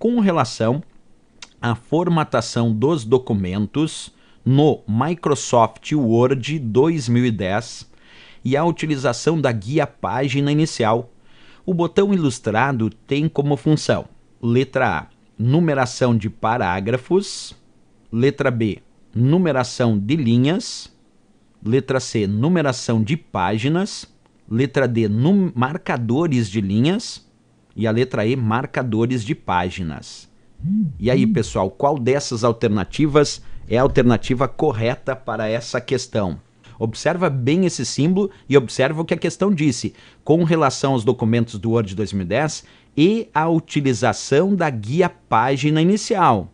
com relação à formatação dos documentos no Microsoft Word 2010 e a utilização da guia página inicial. O botão ilustrado tem como função: letra A, numeração de parágrafos, letra B, numeração de linhas, letra C, numeração de páginas, letra D, marcadores de linhas e a letra E, marcadores de páginas. E aí, pessoal, qual dessas alternativas é a alternativa correta para essa questão? Observa bem esse símbolo e observa o que a questão disse com relação aos documentos do Word 2010 e a utilização da guia página inicial.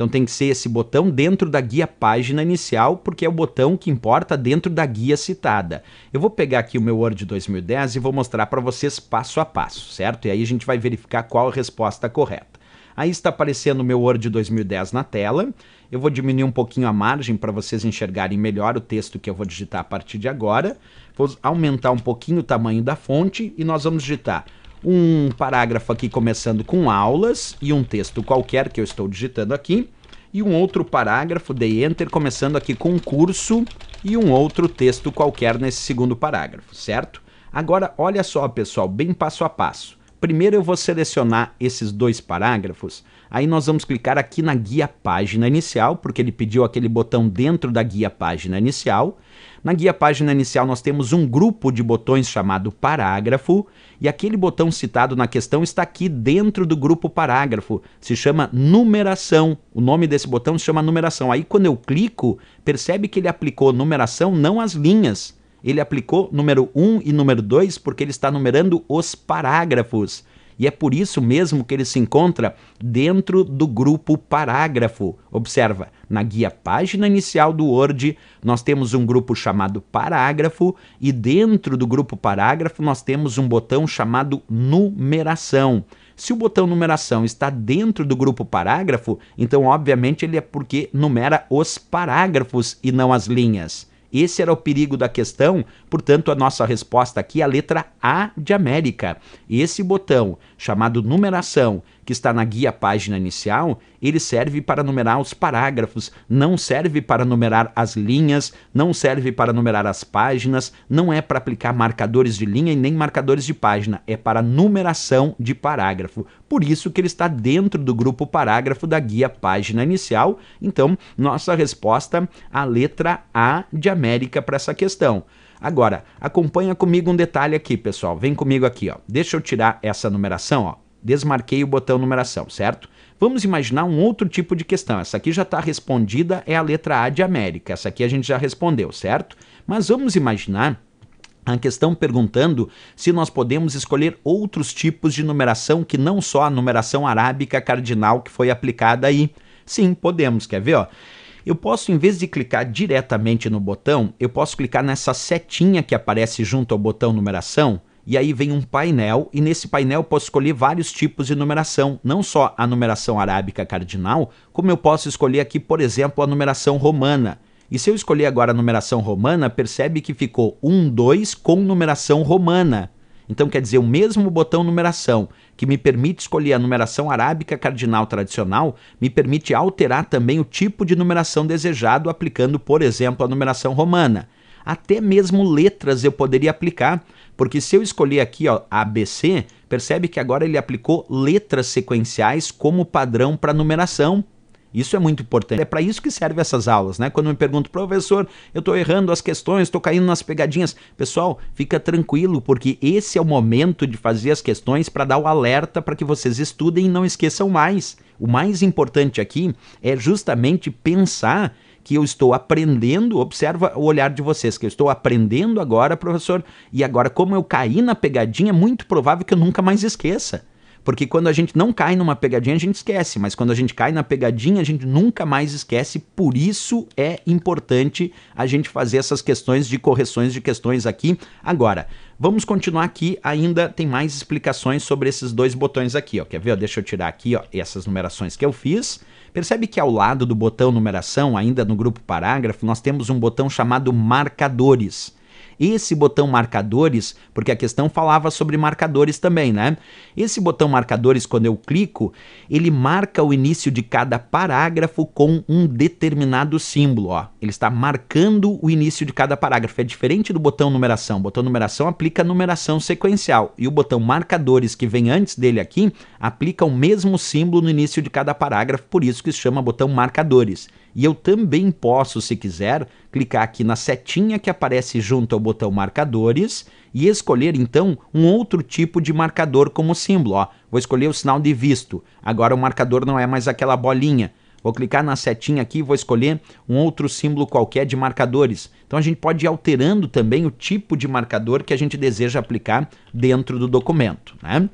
Então tem que ser esse botão dentro da guia página inicial, porque é o botão que importa dentro da guia citada. Eu vou pegar aqui o meu Word 2010 e vou mostrar para vocês passo a passo, certo? E aí a gente vai verificar qual a resposta correta. Aí está aparecendo o meu Word 2010 na tela. Eu vou diminuir um pouquinho a margem para vocês enxergarem melhor o texto que eu vou digitar a partir de agora. Vou aumentar um pouquinho o tamanho da fonte e nós vamos digitar um parágrafo aqui começando com aulas e um texto qualquer que eu estou digitando aqui e um outro parágrafo, dei enter, começando aqui com curso e um outro texto qualquer nesse segundo parágrafo, certo? Agora, olha só, pessoal, bem passo a passo. Primeiro eu vou selecionar esses dois parágrafos, aí nós vamos clicar aqui na guia página inicial, porque ele pediu aquele botão dentro da guia página inicial. Na guia página inicial nós temos um grupo de botões chamado parágrafo, e aquele botão citado na questão está aqui dentro do grupo parágrafo, se chama numeração. O nome desse botão se chama numeração. Aí quando eu clico, percebe que ele aplicou numeração, não as linhas ele aplicou número 1 e número 2 porque ele está numerando os parágrafos. E é por isso mesmo que ele se encontra dentro do grupo parágrafo. Observa, na guia página inicial do Word, nós temos um grupo chamado parágrafo e dentro do grupo parágrafo nós temos um botão chamado numeração. Se o botão numeração está dentro do grupo parágrafo, então obviamente ele é porque numera os parágrafos e não as linhas. Esse era o perigo da questão, portanto, a nossa resposta aqui é a letra A de América. Esse botão chamado numeração, que está na guia página inicial, ele serve para numerar os parágrafos, não serve para numerar as linhas, não serve para numerar as páginas, não é para aplicar marcadores de linha e nem marcadores de página, é para numeração de parágrafo. Por isso que ele está dentro do grupo parágrafo da guia página inicial. Então, nossa resposta, a letra A de América para essa questão. Agora, acompanha comigo um detalhe aqui, pessoal. Vem comigo aqui, ó. Deixa eu tirar essa numeração, ó. Desmarquei o botão numeração, certo? Vamos imaginar um outro tipo de questão. Essa aqui já está respondida, é a letra A de América. Essa aqui a gente já respondeu, certo? Mas vamos imaginar a questão perguntando se nós podemos escolher outros tipos de numeração que não só a numeração arábica cardinal que foi aplicada aí. Sim, podemos. Quer ver? Ó? Eu posso, em vez de clicar diretamente no botão, eu posso clicar nessa setinha que aparece junto ao botão numeração, e aí vem um painel, e nesse painel eu posso escolher vários tipos de numeração, não só a numeração arábica cardinal, como eu posso escolher aqui, por exemplo, a numeração romana. E se eu escolher agora a numeração romana, percebe que ficou 1, 2 com numeração romana. Então, quer dizer, o mesmo botão numeração que me permite escolher a numeração arábica cardinal tradicional, me permite alterar também o tipo de numeração desejado, aplicando, por exemplo, a numeração romana. Até mesmo letras eu poderia aplicar, porque se eu escolher aqui ó, ABC, percebe que agora ele aplicou letras sequenciais como padrão para numeração, isso é muito importante. É para isso que servem essas aulas, né? Quando me pergunto, professor, eu estou errando as questões, estou caindo nas pegadinhas. Pessoal, fica tranquilo, porque esse é o momento de fazer as questões para dar o alerta para que vocês estudem e não esqueçam mais. O mais importante aqui é justamente pensar que eu estou aprendendo, observa o olhar de vocês, que eu estou aprendendo agora, professor, e agora como eu caí na pegadinha, é muito provável que eu nunca mais esqueça. Porque quando a gente não cai numa pegadinha, a gente esquece, mas quando a gente cai na pegadinha, a gente nunca mais esquece. Por isso é importante a gente fazer essas questões de correções de questões aqui. Agora, vamos continuar aqui, ainda tem mais explicações sobre esses dois botões aqui, ó. Quer ver? Ó, deixa eu tirar aqui, ó, essas numerações que eu fiz. Percebe que ao lado do botão numeração, ainda no grupo parágrafo, nós temos um botão chamado marcadores. Esse botão marcadores, porque a questão falava sobre marcadores também, né? Esse botão marcadores, quando eu clico, ele marca o início de cada parágrafo com um determinado símbolo, ó. Ele está marcando o início de cada parágrafo. É diferente do botão numeração. O botão numeração aplica numeração sequencial e o botão marcadores que vem antes dele aqui aplica o mesmo símbolo no início de cada parágrafo, por isso que se chama botão marcadores. E eu também posso, se quiser, clicar aqui na setinha que aparece junto ao botão marcadores e escolher então um outro tipo de marcador como símbolo. Ó, vou escolher o sinal de visto. Agora o marcador não é mais aquela bolinha. Vou clicar na setinha aqui e vou escolher um outro símbolo qualquer de marcadores. Então a gente pode ir alterando também o tipo de marcador que a gente deseja aplicar dentro do documento. Né?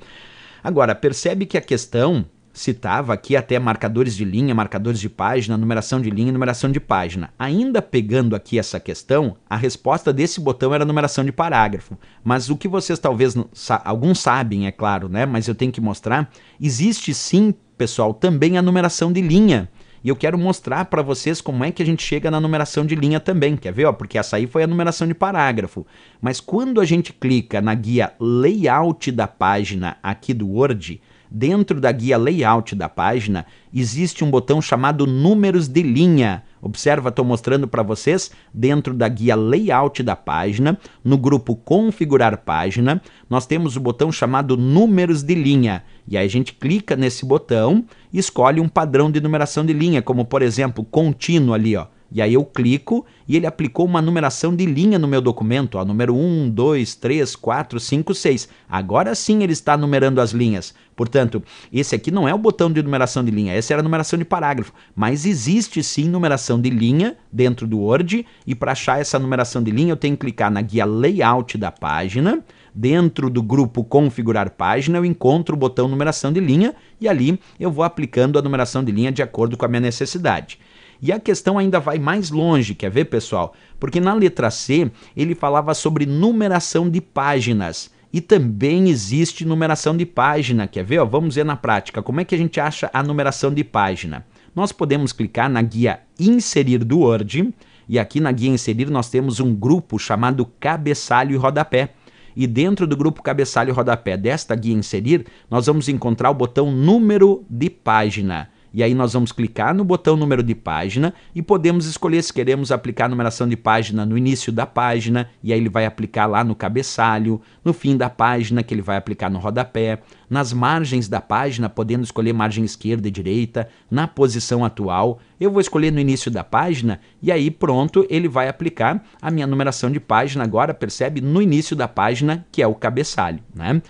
Agora, percebe que a questão citava aqui até marcadores de linha, marcadores de página, numeração de linha, numeração de página. Ainda pegando aqui essa questão, a resposta desse botão era numeração de parágrafo. Mas o que vocês talvez sa alguns sabem, é claro, né? Mas eu tenho que mostrar, existe sim, pessoal, também a numeração de linha. E eu quero mostrar para vocês como é que a gente chega na numeração de linha também, quer ver? porque essa aí foi a numeração de parágrafo. Mas quando a gente clica na guia Layout da página aqui do Word, Dentro da guia layout da página, existe um botão chamado números de linha. Observa, estou mostrando para vocês dentro da guia layout da página, no grupo configurar página, nós temos o botão chamado números de linha. E aí a gente clica nesse botão e escolhe um padrão de numeração de linha, como por exemplo, contínuo ali, ó, e aí eu clico e ele aplicou uma numeração de linha no meu documento, ó, número 1, 2, 3, 4, 5, 6. Agora sim ele está numerando as linhas. Portanto, esse aqui não é o botão de numeração de linha, essa era a numeração de parágrafo, mas existe sim numeração de linha dentro do Word e para achar essa numeração de linha eu tenho que clicar na guia Layout da página, dentro do grupo Configurar Página eu encontro o botão numeração de linha e ali eu vou aplicando a numeração de linha de acordo com a minha necessidade. E a questão ainda vai mais longe, quer ver, pessoal? Porque na letra C ele falava sobre numeração de páginas. E também existe numeração de página, quer ver? vamos ver na prática como é que a gente acha a numeração de página. Nós podemos clicar na guia Inserir do Word, e aqui na guia Inserir nós temos um grupo chamado Cabeçalho e Rodapé e dentro do grupo Cabeçalho e Rodapé desta guia Inserir, nós vamos encontrar o botão Número de Página. E aí nós vamos clicar no botão número de página e podemos escolher se queremos aplicar a numeração de página no início da página, e aí ele vai aplicar lá no cabeçalho, no fim da página, que ele vai aplicar no rodapé, nas margens da página, podendo escolher margem esquerda e direita, na posição atual. Eu vou escolher no início da página e aí pronto, ele vai aplicar a minha numeração de página agora, percebe? No início da página, que é o cabeçalho, né?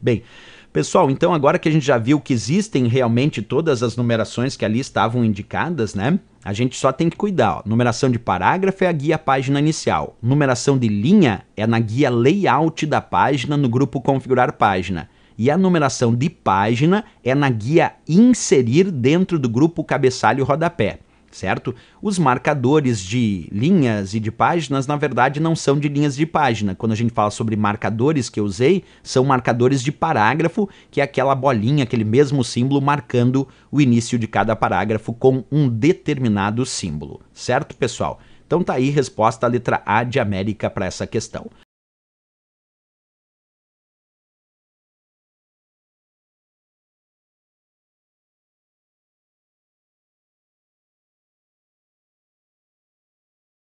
Bem, Pessoal, então agora que a gente já viu que existem realmente todas as numerações que ali estavam indicadas, né? A gente só tem que cuidar. Ó. Numeração de parágrafo é a guia página inicial. Numeração de linha é na guia layout da página no grupo configurar página. E a numeração de página é na guia inserir dentro do grupo cabeçalho rodapé certo? Os marcadores de linhas e de páginas, na verdade, não são de linhas de página. Quando a gente fala sobre marcadores que eu usei, são marcadores de parágrafo, que é aquela bolinha, aquele mesmo símbolo marcando o início de cada parágrafo com um determinado símbolo, certo, pessoal? Então tá aí resposta à letra A de América para essa questão.